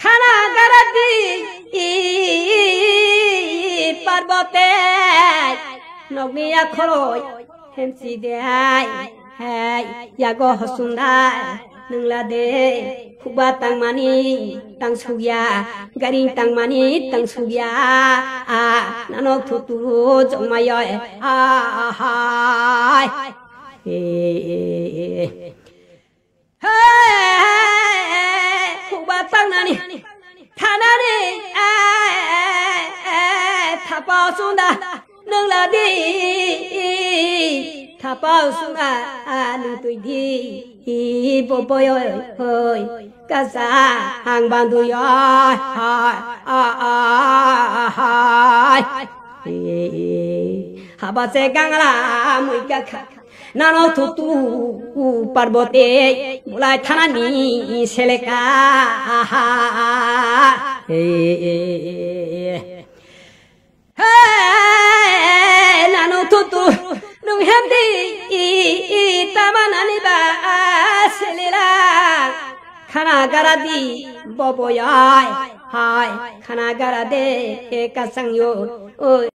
খানা গারাদি পার্বতে নগ্নিয়া খরই হেমসি দেয় হ্যাঁ ইয়াগ হসুন্দায় nangla de khuba tang mani tang sugya garing tang mani tang sugya a nano thu tu jong ma yo a ha e 宝送的弄了的，他宝送啊，你对的不不要会，干啥行帮都要嗨啊嗨，哈巴在干啦，没干看。নানো তো তু পার্বতে মুলাই থানা নি ছেলেকা খানাগারাদি ববয়ায় হায় খানাগারা দে কে ও